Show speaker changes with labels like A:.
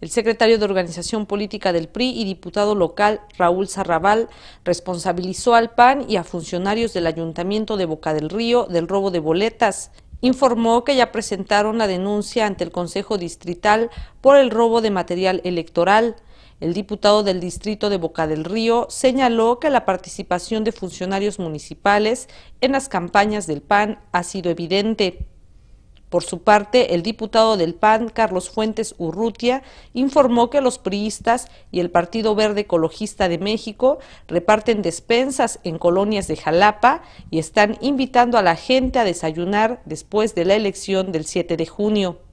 A: El secretario de Organización Política del PRI y diputado local Raúl Sarrabal responsabilizó al PAN y a funcionarios del Ayuntamiento de Boca del Río del robo de boletas. Informó que ya presentaron la denuncia ante el Consejo Distrital por el robo de material electoral. El diputado del distrito de Boca del Río señaló que la participación de funcionarios municipales en las campañas del PAN ha sido evidente. Por su parte, el diputado del PAN, Carlos Fuentes Urrutia, informó que los priistas y el Partido Verde Ecologista de México reparten despensas en colonias de Jalapa y están invitando a la gente a desayunar después de la elección del 7 de junio.